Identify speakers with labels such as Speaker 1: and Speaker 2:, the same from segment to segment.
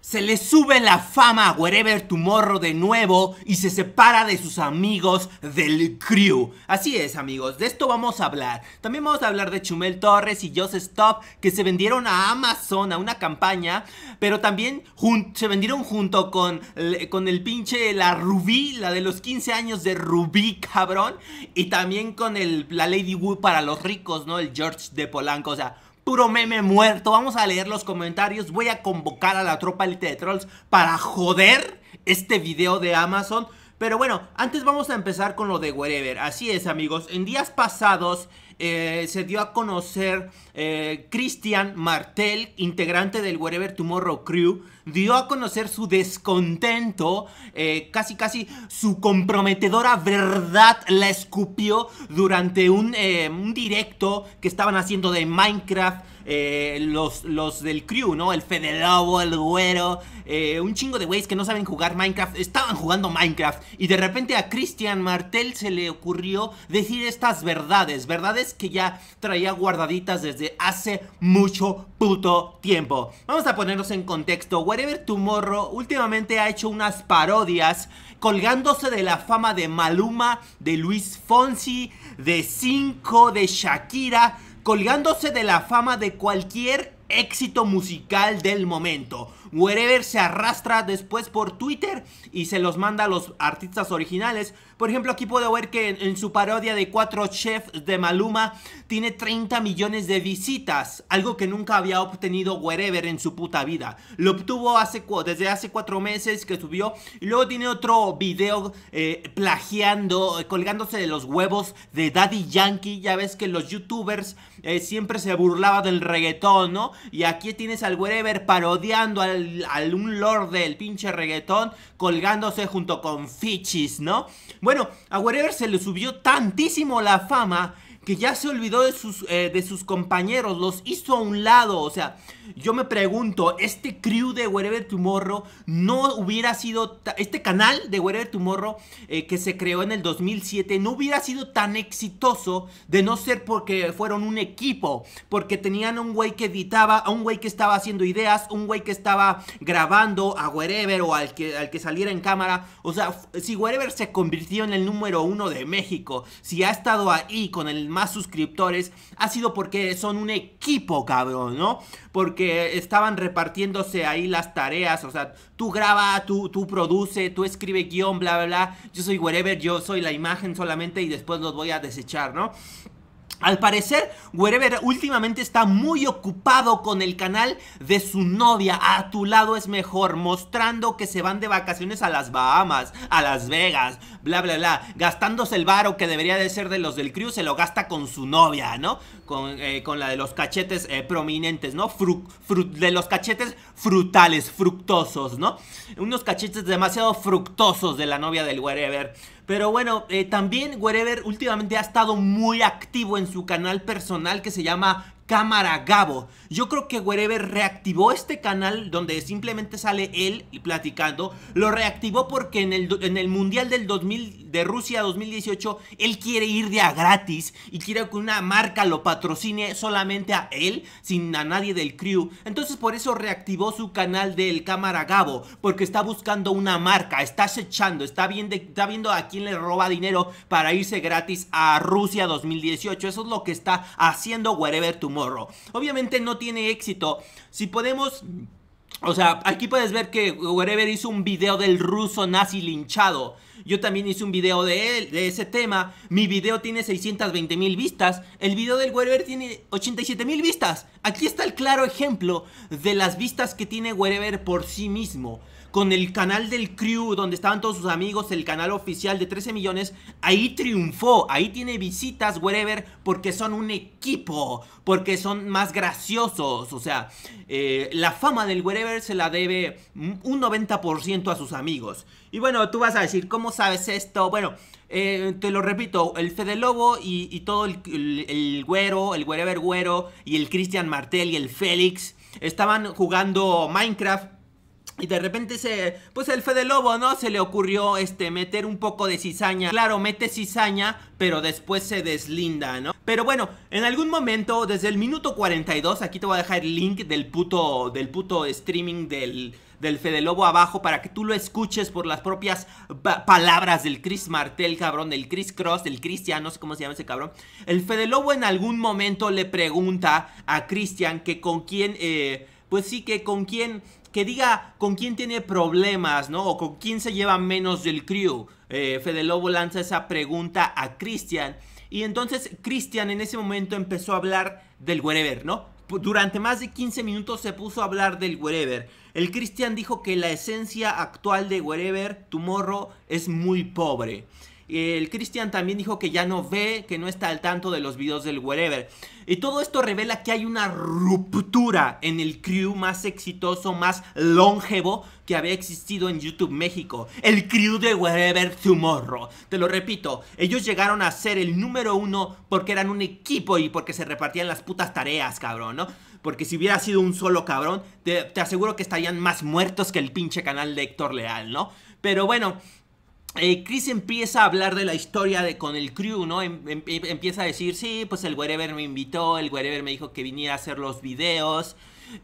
Speaker 1: Se le sube la fama a Wherever Tomorrow de nuevo y se separa de sus amigos del crew. Así es amigos, de esto vamos a hablar. También vamos a hablar de Chumel Torres y Joseph Stop que se vendieron a Amazon, a una campaña, pero también se vendieron junto con, con el pinche la Rubí, la de los 15 años de Rubí, cabrón. Y también con el, la Lady Wu para los ricos, ¿no? El George de Polanco, o sea puro meme muerto. Vamos a leer los comentarios. Voy a convocar a la tropa elite de trolls para joder este video de Amazon. Pero bueno, antes vamos a empezar con lo de Wherever. Así es, amigos. En días pasados... Eh, se dio a conocer eh, Christian Martel, integrante del Wherever Tomorrow Crew, dio a conocer su descontento, eh, casi casi su comprometedora verdad la escupió durante un, un directo que estaban haciendo de Minecraft eh, los, los del crew, ¿no? El Fede el Güero, eh, un chingo de güeyes que no saben jugar Minecraft, estaban jugando Minecraft y de repente a Christian Martel se le ocurrió decir estas verdades, verdades que ya traía guardaditas desde hace mucho puto tiempo. Vamos a ponernos en contexto, Whatever Tomorrow últimamente ha hecho unas parodias colgándose de la fama de Maluma, de Luis Fonsi, de Cinco, de Shakira colgándose de la fama de cualquier éxito musical del momento. Wherever se arrastra después por Twitter y se los manda a los artistas originales. Por ejemplo, aquí puedo ver que en, su parodia de cuatro chefs de Maluma tiene 30 millones de visitas, algo que nunca había obtenido Wherever en su puta vida. Lo obtuvo hace, desde hace cuatro meses que subió y luego tiene otro video eh, plagiando, eh, colgándose de los huevos de Daddy Yankee. Ya ves que los youtubers eh, siempre se burlaban del reggaetón, ¿no? Y aquí tienes al Wherever parodiando al al, un lord del pinche reggaetón colgándose junto con Fichis, ¿no? Bueno, a Whatever se le subió tantísimo la fama que ya se olvidó de sus, eh, de sus compañeros, los hizo a un lado. O sea, yo me pregunto, este crew de Wherever Tomorrow no hubiera sido, este canal de Wherever Tomorrow eh, que se creó en el 2007 no hubiera sido tan exitoso de no ser porque fueron un equipo, porque tenían un güey que editaba, a un güey que estaba haciendo ideas, un güey que estaba grabando a Wherever o al que, al que saliera en cámara. O sea, si Wherever se convirtió en el número uno de México, si ha estado ahí con el suscriptores ha sido porque son un equipo, cabrón, ¿no? Porque estaban repartiéndose ahí las tareas, o sea, tú graba, tú, tú produce, tú escribe guión, bla, bla, bla. Yo soy wherever, yo soy la imagen solamente y después los voy a desechar, ¿no? Al parecer, Wherever últimamente está muy ocupado con el canal de su novia, A tu lado es mejor, mostrando que se van de vacaciones a las Bahamas, a Las Vegas, bla, bla, bla, gastándose el varo que debería de ser de los del crew, se lo gasta con su novia, ¿no? Con, eh, la de los cachetes eh, prominentes, ¿no? de los cachetes frutales, fructosos, ¿no? Unos cachetes demasiado fructosos de la novia del Wherever. Pero bueno, eh, también Wherever últimamente ha estado muy activo en su canal personal que se llama Cámara Gabo. Yo creo que Wherever reactivó este canal donde simplemente sale él platicando. Lo reactivó porque en el, en el Mundial del 2000, de Rusia 2018 él quiere ir de a gratis y quiere que una marca lo patrocine solamente a él, sin a nadie del crew. Entonces por eso reactivó su canal del Cámara Gabo, porque está buscando una marca, está acechando, está, viendo, está viendo a quién le roba dinero para irse gratis a Rusia 2018. Eso es lo que está haciendo Wherever Obviamente no tiene éxito. Si podemos... O sea, aquí puedes ver que Wherever hizo un video del ruso nazi linchado. Yo también hice un video de, él, de ese tema. Mi video tiene 620 mil vistas. El video del Wherever tiene 87 mil vistas. Aquí está el claro ejemplo de las vistas que tiene Wherever por sí mismo con el canal del crew donde estaban todos sus amigos, el canal oficial de 13 millones, ahí triunfó, ahí tiene visitas, wherever, porque son un equipo, porque son más graciosos, o sea, eh, la fama del wherever se la debe un 90% a sus amigos. Y bueno, tú vas a decir, ¿cómo sabes esto? Bueno, eh, te lo repito, el Fede Lobo y, todo el, güero, el wherever güero y el Christian Martel y el Félix estaban jugando Minecraft y de repente se, pues el Fede Lobo, ¿no? Se le ocurrió, este, meter un poco de cizaña. Claro, mete cizaña, pero después se deslinda, ¿no? Pero bueno, en algún momento, desde el minuto 42, aquí te voy a dejar el link del puto, del puto streaming del, del Fede Lobo abajo para que tú lo escuches por las propias palabras del Chris Martel, cabrón, del Chris Cross, del Cristian, no sé cómo se llama ese cabrón. El Fede Lobo en algún momento le pregunta a Cristian que con quién, eh, pues sí, que con quién que diga con quién tiene problemas, ¿no? O con quién se lleva menos del crew. Eh, Fede Lobo lanza esa pregunta a Christian. Y entonces Christian en ese momento empezó a hablar del wherever, ¿no? Durante más de 15 minutos se puso a hablar del wherever. El Christian dijo que la esencia actual de wherever, Tomorrow, es muy pobre. El Cristian también dijo que ya no ve, que no está al tanto de los videos del wherever. Y todo esto revela que hay una ruptura en el crew más exitoso, más longevo que había existido en YouTube México. El crew de Wherever Tomorrow. Te lo repito, ellos llegaron a ser el número uno porque eran un equipo y porque se repartían las putas tareas, cabrón, ¿no? Porque si hubiera sido un solo cabrón, te, te aseguro que estarían más muertos que el pinche canal de Héctor Leal, ¿no? Pero bueno, eh, Chris empieza a hablar de la historia de, con el crew, ¿no? Em, em, em, empieza a decir, sí, pues el wherever me invitó, el wherever me dijo que viniera a hacer los videos.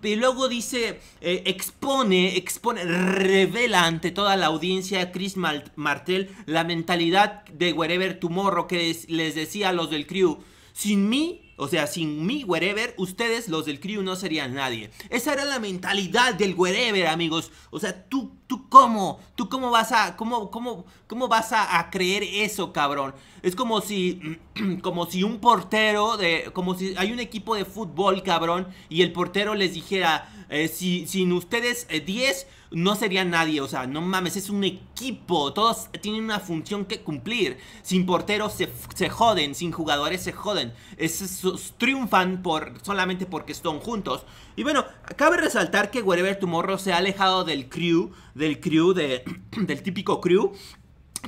Speaker 1: Y luego dice, eh, expone, expone, revela ante toda la audiencia Chris Martel la mentalidad de Wherever Tomorrow que les decía a los del crew. Sin mí, o sea, sin mí, wherever, ustedes, los del crew, no serían nadie. Esa era la mentalidad del wherever, amigos. O sea, tú, tú cómo, tú cómo vas a, cómo, cómo, cómo vas a, creer eso, cabrón. Es como si, como si un portero de, como si hay un equipo de fútbol, cabrón, y el portero les dijera, eh, si, sin ustedes 10... Eh, no sería nadie. O sea, no mames, es un equipo. Todos tienen una función que cumplir. Sin porteros se, joden, sin jugadores se joden. Es, triunfan por, solamente porque están juntos. Y bueno, cabe resaltar que Wherever Tomorrow se ha alejado del crew, del crew, de, del típico crew.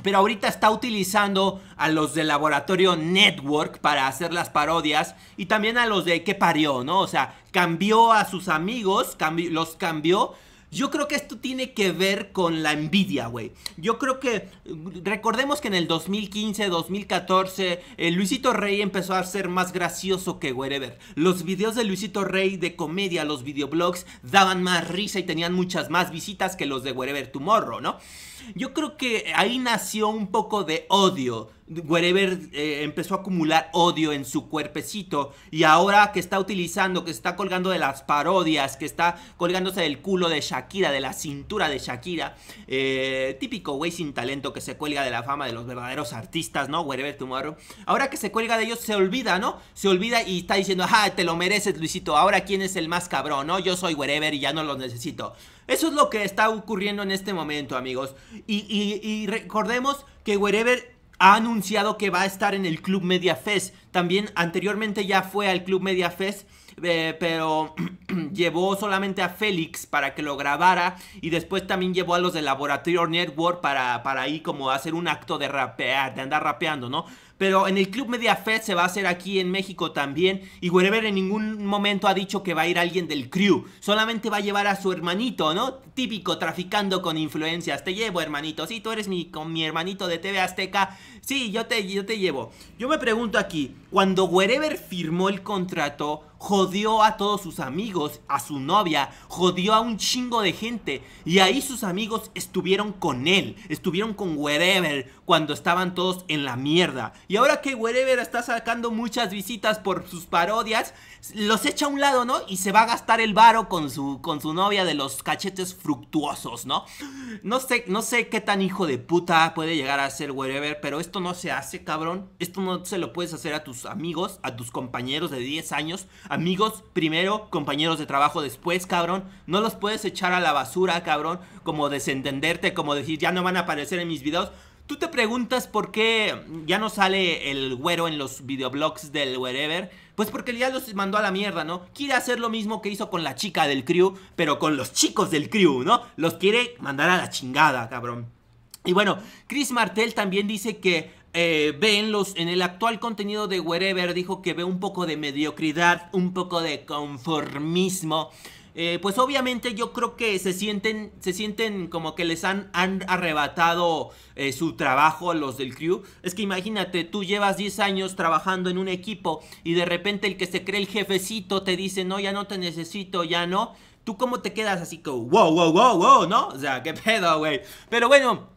Speaker 1: Pero ahorita está utilizando a los del laboratorio Network para hacer las parodias y también a los de que parió, ¿no? O sea, cambió a sus amigos, los cambió yo creo que esto tiene que ver con la envidia, güey. Yo creo que, recordemos que en el 2015, 2014, eh, Luisito Rey empezó a ser más gracioso que wherever. Los videos de Luisito Rey de comedia, los videoblogs, daban más risa y tenían muchas más visitas que los de wherever tomorrow, ¿no? Yo creo que ahí nació un poco de odio. Wherever eh, empezó a acumular odio en su cuerpecito y ahora que está utilizando, que está colgando de las parodias, que está colgándose del culo de Shakira, de la cintura de Shakira, eh, típico güey sin talento que se cuelga de la fama de los verdaderos artistas, ¿no? Wherever Tomorrow. Ahora que se cuelga de ellos se olvida, ¿no? Se olvida y está diciendo, ajá, te lo mereces Luisito, ahora quién es el más cabrón, ¿no? Yo soy Wherever y ya no los necesito. Eso es lo que está ocurriendo en este momento, amigos. Y, recordemos que Wherever ha anunciado que va a estar en el Club Media Fest. También anteriormente ya fue al Club Media Fest eh, pero llevó solamente a Félix para que lo grabara y después también llevó a los de Laboratorio Network para, para ahí como hacer un acto de rapear, de andar rapeando, ¿no? Pero en el Club Media Fest se va a hacer aquí en México también. Y Wherever en ningún momento ha dicho que va a ir alguien del crew. Solamente va a llevar a su hermanito, ¿no? Típico, traficando con influencias. Te llevo, hermanito. Sí, tú eres mi, mi hermanito de TV Azteca. Sí, yo te, yo te llevo. Yo me pregunto aquí, cuando Wherever firmó el contrato, jodió a todos sus amigos, a su novia, jodió a un chingo de gente. Y ahí sus amigos estuvieron con él, estuvieron con Wherever cuando estaban todos en la mierda. Y ahora que Wherever está sacando muchas visitas por sus parodias, los echa a un lado, ¿no? Y se va a gastar el varo con su, con su novia de los cachetes fructuosos, ¿no? No sé, no sé qué tan hijo de puta puede llegar a ser wherever, pero esto no se hace, cabrón. Esto no se lo puedes hacer a tus amigos, a tus compañeros de 10 años. Amigos primero, compañeros de trabajo después, cabrón. No los puedes echar a la basura, cabrón. Como desentenderte, como decir, ya no van a aparecer en mis videos. Tú te preguntas por qué ya no sale el güero en los videoblogs del wherever pues porque ya los mandó a la mierda, ¿no? Quiere hacer lo mismo que hizo con la chica del crew, pero con los chicos del crew, ¿no? Los quiere mandar a la chingada, cabrón. Y bueno, Chris Martel también dice que eh, ve en, los, en el actual contenido de Wherever, dijo que ve un poco de mediocridad, un poco de conformismo. Eh, pues obviamente yo creo que se sienten, se sienten como que les han, arrebatado eh, su trabajo a los del crew. Es que imagínate, tú llevas 10 años trabajando en un equipo y de repente el que se cree el jefecito te dice, no, ya no te necesito, ya no. ¿Tú cómo te quedas así como, wow, wow, wow, wow, no? O sea, qué pedo, güey. Pero bueno...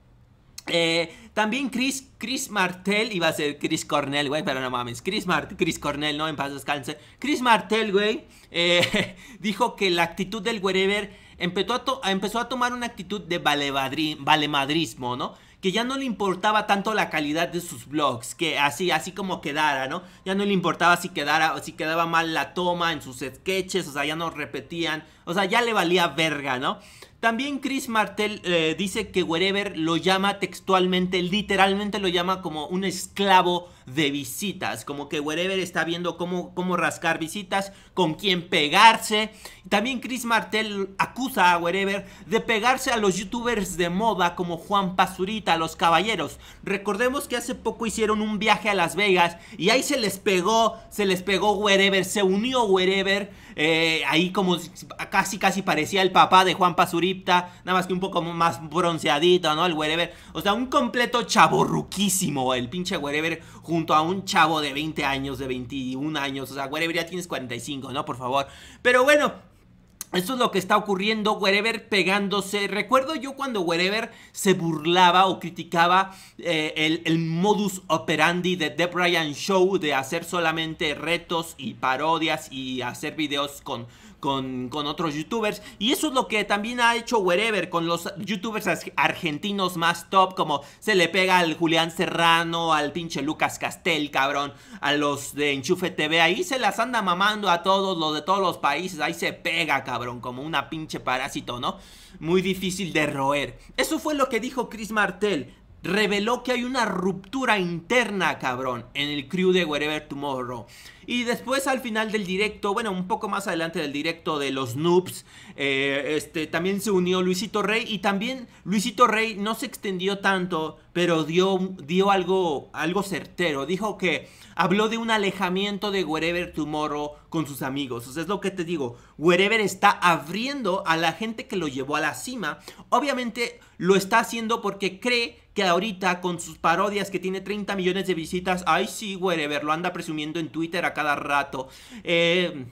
Speaker 1: Eh, también Chris, Chris Martel, iba a ser Chris Cornell, güey, pero no mames, Chris, Chris Cornell, no, en paz descanse. Chris Martel, güey, eh, dijo que la actitud del wherever empezó a, empezó a tomar una actitud de valemadrismo, ¿no? Que ya no le importaba tanto la calidad de sus blogs, que así, así como quedara, ¿no? Ya no le importaba si quedara, si quedaba mal la toma en sus sketches, o sea, ya no repetían o sea, ya le valía verga, ¿no? También Chris Martel eh, dice que Wherever lo llama textualmente, literalmente lo llama como un esclavo de visitas, como que Wherever está viendo cómo, cómo rascar visitas, con quién pegarse. También Chris Martel acusa a Wherever de pegarse a los youtubers de moda como Juan Pazurita, los caballeros. Recordemos que hace poco hicieron un viaje a Las Vegas y ahí se les pegó, se les pegó Wherever, se unió Wherever eh, ahí como casi casi parecía el papá de Juan Pazuripta, nada más que un poco más bronceadito, ¿no? El whatever O sea, un completo chaborruquísimo el pinche whatever junto a un chavo de 20 años, de 21 años. O sea, whatever, ya tienes 45, ¿no? Por favor. Pero bueno, eso es lo que está ocurriendo, Wherever pegándose. Recuerdo yo cuando Wherever se burlaba o criticaba eh, el, el, modus operandi de The Brian Show de hacer solamente retos y parodias y hacer videos con, con, otros youtubers. Y eso es lo que también ha hecho Wherever con los youtubers argentinos más top, como se le pega al Julián Serrano, al pinche Lucas Castel, cabrón, a los de Enchufe TV. Ahí se las anda mamando a todos los de todos los países. Ahí se pega, cabrón, como una pinche parásito, ¿no? Muy difícil de roer. Eso fue lo que dijo Chris Martel reveló que hay una ruptura interna, cabrón, en el crew de Wherever Tomorrow. Y después al final del directo, bueno, un poco más adelante del directo de los noobs, eh, este, también se unió Luisito Rey. Y también Luisito Rey no se extendió tanto, pero dio, dio algo, algo certero. Dijo que habló de un alejamiento de Wherever Tomorrow con sus amigos. O sea, es lo que te digo. Wherever está abriendo a la gente que lo llevó a la cima. Obviamente lo está haciendo porque cree que ahorita con sus parodias que tiene 30 millones de visitas, ay sí, wherever, lo anda presumiendo en Twitter a cada rato. Eh,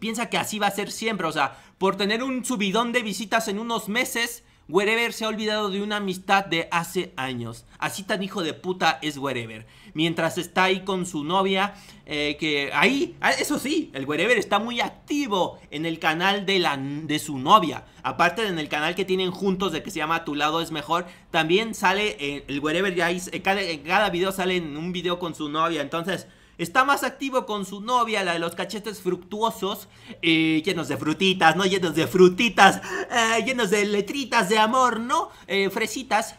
Speaker 1: piensa que así va a ser siempre, o sea, por tener un subidón de visitas en unos meses Wherever se ha olvidado de una amistad de hace años. Así tan hijo de puta es Wherever. Mientras está ahí con su novia, eh, que ahí, ah, eso sí, el Wherever está muy activo en el canal de, la, de su novia. Aparte en el canal que tienen juntos, de que se llama Tu lado es mejor, también sale eh, el Wherever ya, eh, cada, cada video sale en un video con su novia. Entonces... Está más activo con su novia, la de los cachetes fructuosos, eh, llenos de frutitas, ¿no? Llenos de frutitas, eh, llenos de letritas de amor, ¿no? Eh, fresitas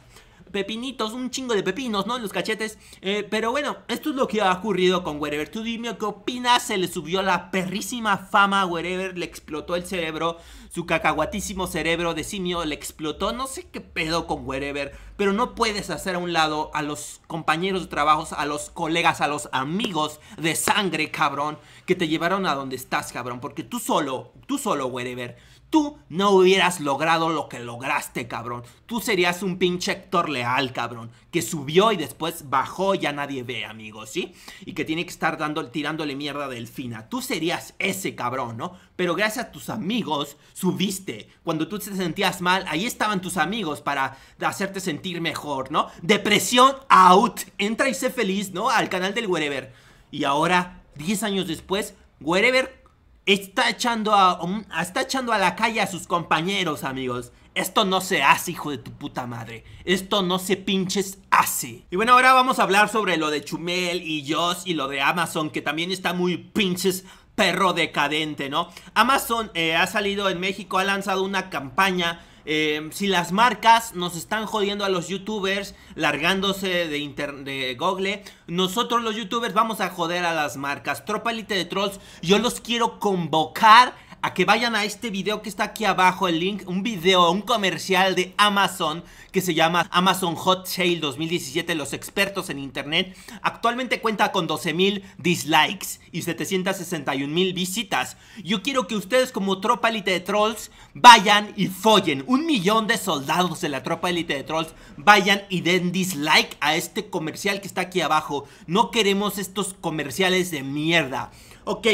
Speaker 1: pepinitos, un chingo de pepinos, ¿no? En los cachetes. Eh, pero bueno, esto es lo que ha ocurrido con Wherever. Tú dime qué opinas. Se le subió la perrísima fama a Wherever, le explotó el cerebro. Su cacahuatísimo cerebro de simio le explotó. No sé qué pedo con Wherever, pero no puedes hacer a un lado a los compañeros de trabajo a los colegas, a los amigos de sangre, cabrón, que te llevaron a donde estás, cabrón. Porque tú solo, tú solo, Wherever tú no hubieras logrado lo que lograste, cabrón. Tú serías un pinche actor Leal, cabrón, que subió y después bajó, y ya nadie ve, amigos, ¿sí? Y que tiene que estar dando, tirándole mierda a Delfina. Tú serías ese cabrón, ¿no? Pero gracias a tus amigos subiste. Cuando tú te sentías mal, ahí estaban tus amigos para hacerte sentir mejor, ¿no? Depresión out. Entra y sé feliz, ¿no? Al canal del Wherever. Y ahora, 10 años después, Wherever Está echando a, está echando a la calle a sus compañeros, amigos. Esto no se hace, hijo de tu puta madre. Esto no se pinches hace. Y bueno, ahora vamos a hablar sobre lo de Chumel y Joss y lo de Amazon, que también está muy pinches perro decadente, ¿no? Amazon eh, ha salido en México, ha lanzado una campaña Em, si las marcas nos están jodiendo a los youtubers largándose de, de Google, nosotros los youtubers vamos a joder a las marcas. Tropa de Trolls, yo los quiero convocar a que vayan a este video que está aquí abajo, el link, un video, un comercial de Amazon que se llama Amazon Hot Sale 2017, los expertos en internet. Actualmente cuenta con 12.000 dislikes y 761.000 visitas. Yo quiero que ustedes como tropa élite de trolls vayan y follen. Un millón de soldados de la tropa élite de trolls vayan y den dislike a este comercial que está aquí abajo. No queremos estos comerciales de mierda. Ok,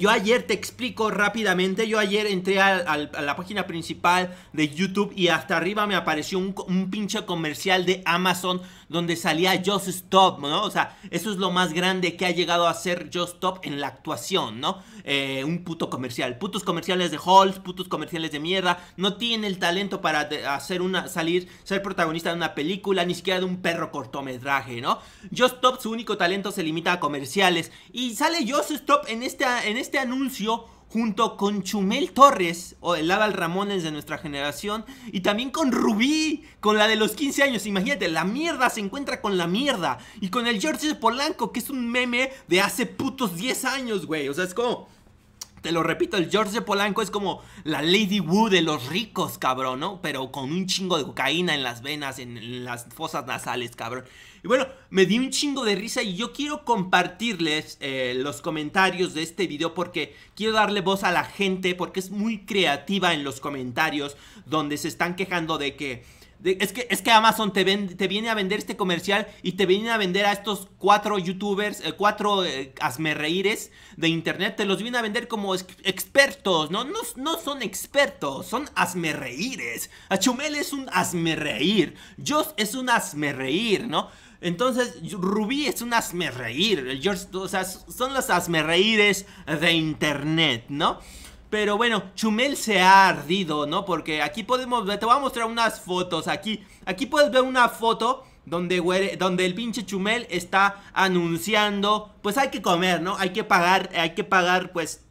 Speaker 1: yo ayer te explico rápidamente, yo ayer entré a la página principal de YouTube y hasta arriba me apareció un, un pinche comercial de Amazon donde salía Just Stop, ¿no? O sea, eso es lo más grande que ha llegado a ser Just Stop en la actuación, ¿no? Eh, un puto comercial. Putos comerciales de halls, putos comerciales de mierda. No tiene el talento para hacer una, salir, ser protagonista de una película, ni siquiera de un perro cortometraje, ¿no? Just Stop, su único talento se limita a comerciales. Y sale Just Stop en, este en este anuncio junto con Chumel Torres, o el Adal Ramones de nuestra generación, y también con Rubí, con la de los 15 años. Imagínate, la mierda se encuentra con la mierda. Y con el George Polanco, que es un meme de hace putos 10 años, güey. O sea, es como te lo repito, el George Polanco es como la Lady Wu de los ricos, cabrón, ¿no? Pero con un chingo de cocaína en las venas, en las fosas nasales, cabrón. Y bueno, me di un chingo de risa y yo quiero compartirles eh, los comentarios de este video porque quiero darle voz a la gente porque es muy creativa en los comentarios donde se están quejando de que... es, que, es que Amazon te, te viene a vender este comercial y te viene a vender a estos cuatro youtubers, eh, cuatro eh, de internet, te los viene a vender como expertos, ¿no? ¿no? No son expertos, son asmerreíres. Achumel es un reír Joss es un asmerreír, ¿no? Entonces, Rubí es un asmerreír. o sea, son los asmerreíres de internet, ¿no? Pero bueno, Chumel se ha ardido, ¿no? Porque aquí podemos ver, te voy a mostrar unas fotos. Aquí, aquí puedes ver una foto donde, donde el pinche Chumel está anunciando, pues hay que comer, ¿no? Hay que pagar, hay que pagar, pues,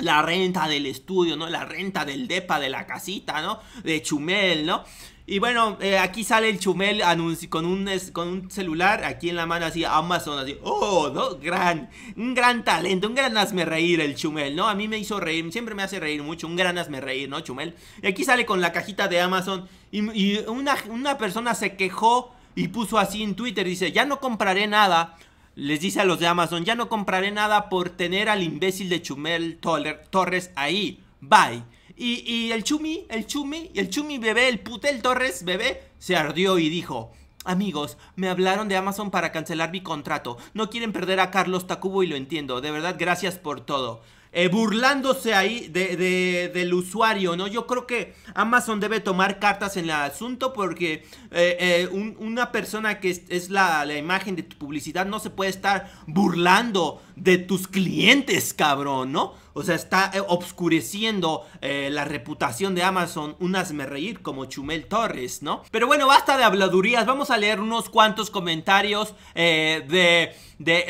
Speaker 1: la renta del estudio, ¿no? La renta del DEPA, de la casita, ¿no? De Chumel, ¿no? Y bueno, eh, aquí sale el Chumel con un, con un celular, aquí en la mano así, Amazon, así, oh, ¿no? Gran, un gran talento, un gran hazme reír el Chumel, ¿no? A mí me hizo reír, siempre me hace reír mucho, un gran hazme reír, ¿no? Chumel. Y aquí sale con la cajita de Amazon y, una, una persona se quejó y puso así en Twitter, dice, ya no compraré nada les dice a los de Amazon, ya no compraré nada por tener al imbécil de Chumel Torres ahí. Bye. Y, y, el Chumi, el Chumi, el Chumi bebé, el putel Torres bebé, se ardió y dijo, amigos, me hablaron de Amazon para cancelar mi contrato. No quieren perder a Carlos Tacubo y lo entiendo. De verdad, gracias por todo. Eh, burlándose ahí de, del usuario, ¿no? Yo creo que Amazon debe tomar cartas en el asunto porque eh, eh, una persona que es, la, la, imagen de tu publicidad no se puede estar burlando de tus clientes, cabrón, ¿no? O sea, está eh, obscureciendo eh, la reputación de Amazon unas me reír como Chumel Torres, ¿no? Pero bueno, basta de habladurías. Vamos a leer unos cuantos comentarios eh, de... De,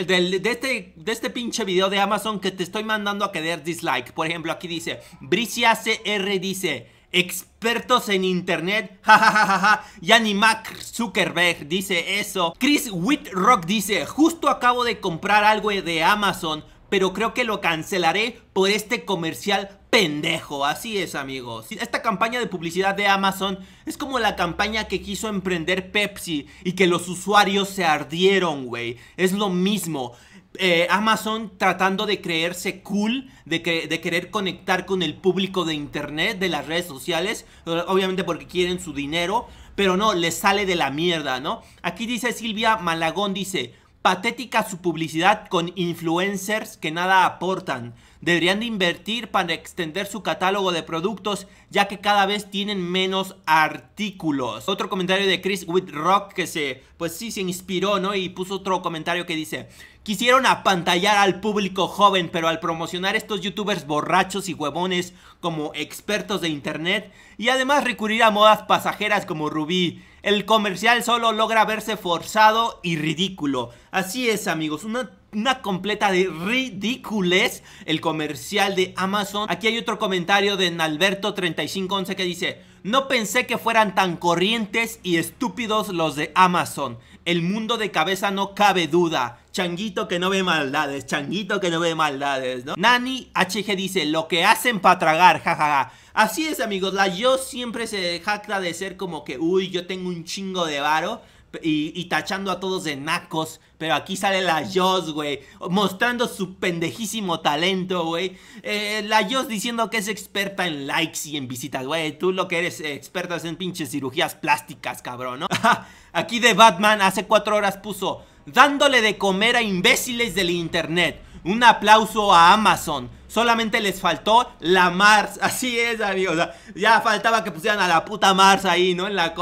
Speaker 1: este, de este pinche video de Amazon que te estoy mandando a que dislike. Por ejemplo, aquí dice, Bricia CR dice, expertos en internet, jajajaja, Yanni Mac Zuckerberg dice eso. Chris Whitrock dice, justo acabo de comprar algo de Amazon, pero creo que lo cancelaré por este comercial pendejo. Así es, amigos. Esta campaña de publicidad de Amazon es como la campaña que quiso emprender Pepsi y que los usuarios se ardieron, güey. Es lo mismo. Eh, Amazon tratando de creerse cool, de, que, de, querer conectar con el público de internet, de las redes sociales, obviamente porque quieren su dinero, pero no, les sale de la mierda, ¿no? Aquí dice Silvia Malagón, dice, Patética su publicidad con influencers que nada aportan. Deberían de invertir para extender su catálogo de productos ya que cada vez tienen menos artículos. Otro comentario de Chris Whitrock que se, pues sí, se inspiró, ¿no? Y puso otro comentario que dice... Quisieron apantallar al público joven, pero al promocionar estos youtubers borrachos y huevones como expertos de internet y además recurrir a modas pasajeras como Rubí, el comercial solo logra verse forzado y ridículo. Así es amigos, una completa de ridiculez el comercial de Amazon. Aquí hay otro comentario de Nalberto3511 que dice, no pensé que fueran tan corrientes y estúpidos los de Amazon. El mundo de cabeza no cabe duda. Changuito que no ve maldades, changuito que no ve maldades, ¿no? Nani HG dice, lo que hacen para tragar, jajaja. Así es, amigos, la yo siempre se jacta de ser como que, uy, yo tengo un chingo de varo. Y, tachando a todos de nacos. Pero aquí sale la Joss, güey. Mostrando su pendejísimo talento, güey. Eh, la Joss diciendo que es experta en likes y en visitas, güey. Tú lo que eres experta en pinches cirugías plásticas, cabrón, ¿no? aquí de Batman hace cuatro horas puso dándole de comer a imbéciles del internet. Un aplauso a Amazon. Solamente les faltó la Mars. Así es, amigos. ya faltaba que pusieran a la puta Mars ahí, ¿no? En la,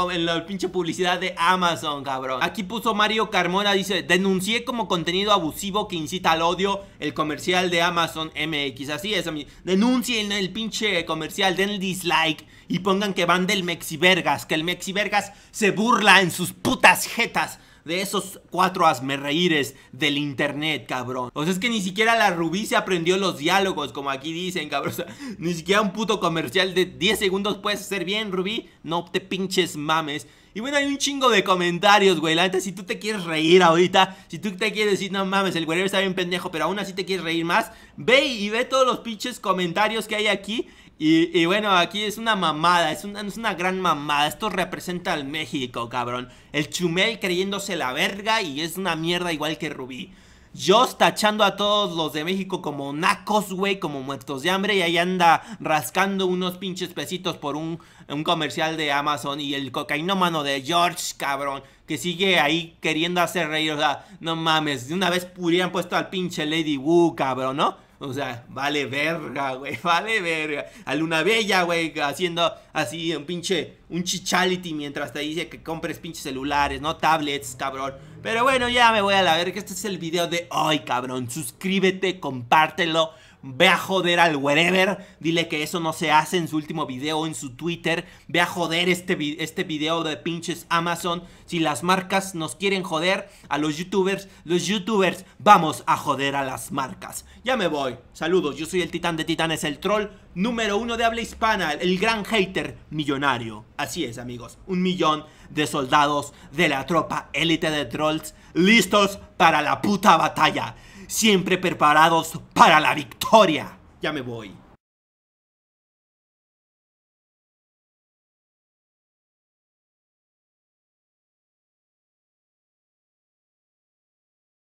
Speaker 1: pinche publicidad de Amazon, cabrón. Aquí puso Mario Carmona, dice, denuncié como contenido abusivo que incita al odio el comercial de Amazon MX. Así es, amigos. Denuncien el pinche comercial, den dislike y pongan que van del vergas que el vergas se burla en sus putas jetas de esos cuatro asmerreíres del internet, cabrón. O sea, es que ni siquiera la Rubí se aprendió los diálogos, como aquí dicen, cabrón. ni siquiera un puto comercial de 10 segundos puedes hacer bien, Rubí. No te pinches mames. Y bueno, hay un chingo de comentarios, güey. La neta, si tú te quieres reír ahorita, si tú te quieres decir, no mames, el güey está bien pendejo, pero aún así te quieres reír más, ve y ve todos los pinches comentarios que hay aquí. Y, bueno, aquí es una mamada, es una, es una gran mamada. Esto representa al México, cabrón. El Chumel creyéndose la verga y es una mierda igual que Rubí. yo tachando a todos los de México como nacos, güey, como muertos de hambre. Y ahí anda rascando unos pinches pesitos por un, un comercial de Amazon. Y el cocainómano de George, cabrón, que sigue ahí queriendo hacer reír. O sea, no mames, de una vez hubieran puesto al pinche Lady Wu, cabrón, ¿no? O sea, vale verga, güey, vale verga. A Bella, güey, haciendo así un pinche, un chichality mientras te dice que compres pinches celulares, no tablets, cabrón. Pero bueno, ya me voy a la verga. Este es el video de hoy, cabrón. Suscríbete, compártelo ve a joder al wherever, dile que eso no se hace en su último video, en su Twitter, ve a joder este, este video de pinches Amazon, si las marcas nos quieren joder a los youtubers, los youtubers vamos a joder a las marcas. Ya me voy, saludos, yo soy el titán de titanes, el troll número uno de habla hispana, el gran hater millonario. Así es amigos, un millón de soldados de la tropa élite de trolls listos para la puta batalla siempre preparados para la victoria. Ya me voy.